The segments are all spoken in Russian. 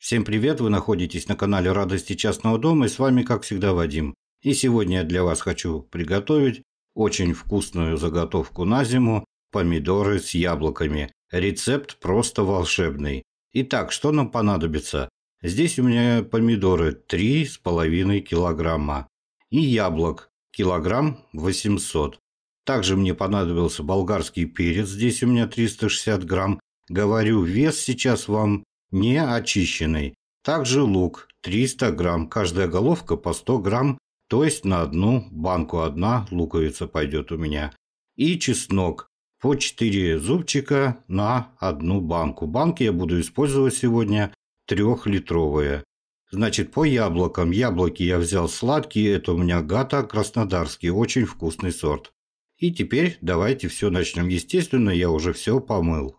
Всем привет, вы находитесь на канале Радости Частного Дома и с вами, как всегда, Вадим. И сегодня я для вас хочу приготовить очень вкусную заготовку на зиму – помидоры с яблоками. Рецепт просто волшебный. Итак, что нам понадобится? Здесь у меня помидоры 3,5 килограмма и яблок килограмм 800. Также мне понадобился болгарский перец, здесь у меня 360 грамм. Говорю, вес сейчас вам не очищенный. Также лук 300 грамм, каждая головка по 100 грамм, то есть на одну банку одна луковица пойдет у меня. И чеснок по 4 зубчика на одну банку. Банки я буду использовать сегодня трехлитровые. Значит, по яблокам. Яблоки я взял сладкие, это у меня гата краснодарский, очень вкусный сорт. И теперь давайте все начнем. Естественно, я уже все помыл.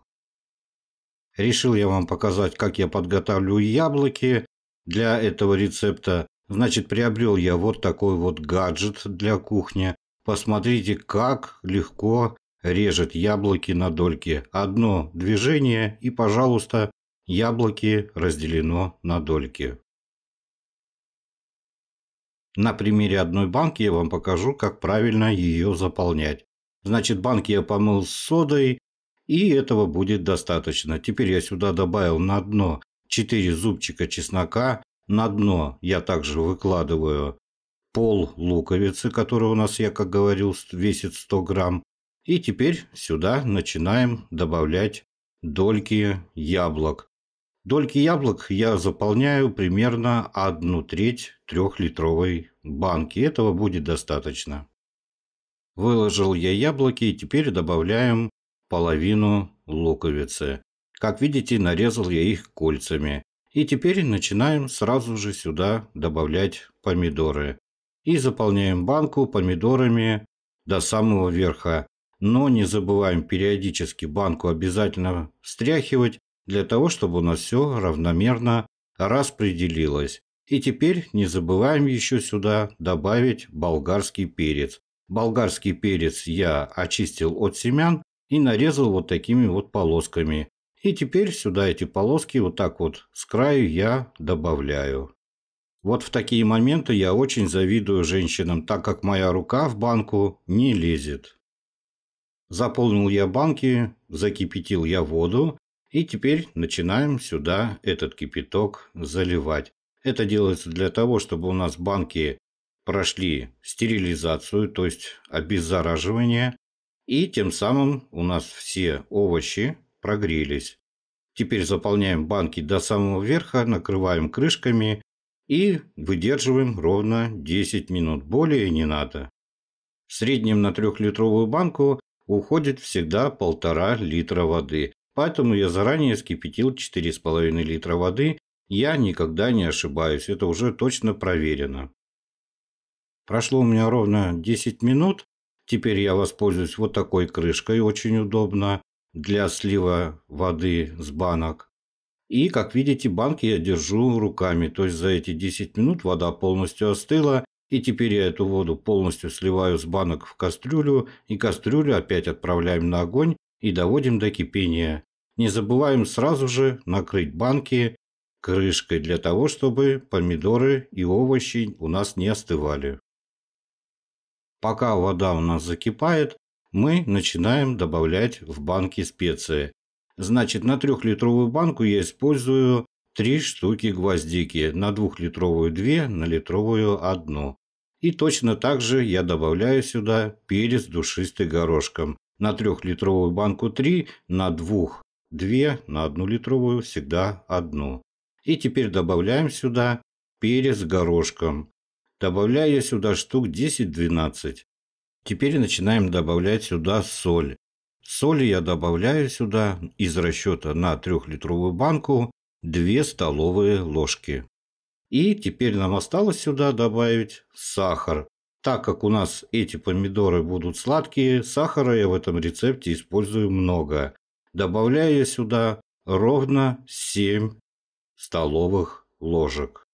Решил я вам показать, как я подготавливаю яблоки для этого рецепта. Значит, приобрел я вот такой вот гаджет для кухни. Посмотрите, как легко режет яблоки на дольки. Одно движение и, пожалуйста, яблоки разделено на дольки. На примере одной банки я вам покажу, как правильно ее заполнять. Значит, банки я помыл с содой, и этого будет достаточно. Теперь я сюда добавил на дно 4 зубчика чеснока. На дно я также выкладываю пол луковицы, которая у нас, я как говорил, весит 100 грамм. И теперь сюда начинаем добавлять дольки яблок. Дольки яблок я заполняю примерно одну треть трехлитровой банки. Этого будет достаточно. Выложил я яблоки и теперь добавляем половину луковицы. Как видите, нарезал я их кольцами. И теперь начинаем сразу же сюда добавлять помидоры. И заполняем банку помидорами до самого верха. Но не забываем периодически банку обязательно встряхивать, для того, чтобы у нас все равномерно распределилось. И теперь не забываем еще сюда добавить болгарский перец. Болгарский перец я очистил от семян и нарезал вот такими вот полосками. И теперь сюда эти полоски вот так вот с краю я добавляю. Вот в такие моменты я очень завидую женщинам, так как моя рука в банку не лезет. Заполнил я банки, закипятил я воду, и теперь начинаем сюда этот кипяток заливать. Это делается для того, чтобы у нас банки прошли стерилизацию, то есть обеззараживание, и тем самым у нас все овощи прогрелись. Теперь заполняем банки до самого верха, накрываем крышками и выдерживаем ровно 10 минут. Более не надо. В среднем на 3-литровую банку уходит всегда 1,5 литра воды. Поэтому я заранее скипятил 4,5 литра воды. Я никогда не ошибаюсь, это уже точно проверено. Прошло у меня ровно 10 минут. Теперь я воспользуюсь вот такой крышкой, очень удобно для слива воды с банок. И, как видите, банки я держу руками, то есть за эти 10 минут вода полностью остыла, и теперь я эту воду полностью сливаю с банок в кастрюлю, и кастрюлю опять отправляем на огонь и доводим до кипения. Не забываем сразу же накрыть банки крышкой для того, чтобы помидоры и овощи у нас не остывали. Пока вода у нас закипает, мы начинаем добавлять в банки специи. Значит, на трехлитровую банку я использую 3 штуки гвоздики, на двухлитровую 2, на литровую 1. И точно так же я добавляю сюда перец душистый горошком. На трехлитровую банку 3, на 2 2, на 1 литровую всегда 1. И теперь добавляем сюда перец горошком. Добавляю сюда штук 10-12. Теперь начинаем добавлять сюда соль. Соли я добавляю сюда из расчета на 3-литровую банку 2 столовые ложки. И теперь нам осталось сюда добавить сахар. Так как у нас эти помидоры будут сладкие, сахара я в этом рецепте использую много. Добавляю сюда ровно 7 столовых ложек.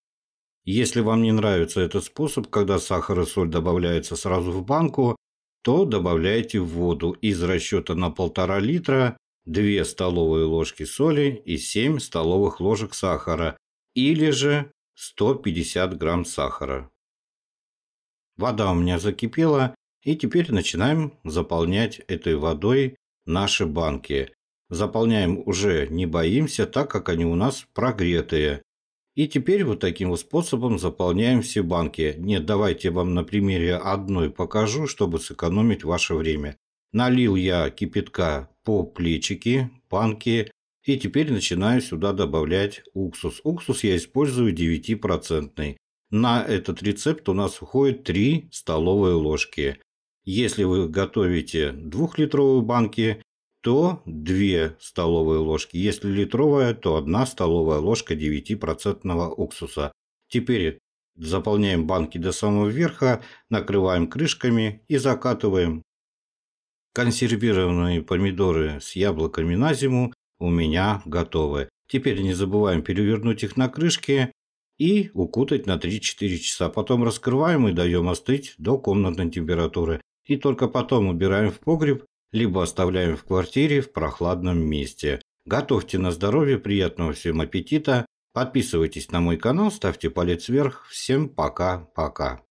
Если вам не нравится этот способ, когда сахар и соль добавляются сразу в банку, то добавляйте в воду из расчета на 1,5 литра 2 столовые ложки соли и 7 столовых ложек сахара, или же 150 грамм сахара. Вода у меня закипела, и теперь начинаем заполнять этой водой наши банки. Заполняем уже не боимся, так как они у нас прогретые. И теперь вот таким вот способом заполняем все банки. Нет, давайте вам на примере одной покажу, чтобы сэкономить ваше время. Налил я кипятка по плечики, банки. И теперь начинаю сюда добавлять уксус. Уксус я использую 9%. На этот рецепт у нас уходит 3 столовые ложки. Если вы готовите 2-литровые банки, то 2 столовые ложки. Если литровая, то 1 столовая ложка 9% уксуса. Теперь заполняем банки до самого верха, накрываем крышками и закатываем. Консервированные помидоры с яблоками на зиму у меня готовы. Теперь не забываем перевернуть их на крышке и укутать на 3-4 часа. Потом раскрываем и даем остыть до комнатной температуры. И только потом убираем в погреб либо оставляем в квартире в прохладном месте. Готовьте на здоровье, приятного всем аппетита. Подписывайтесь на мой канал, ставьте палец вверх. Всем пока-пока.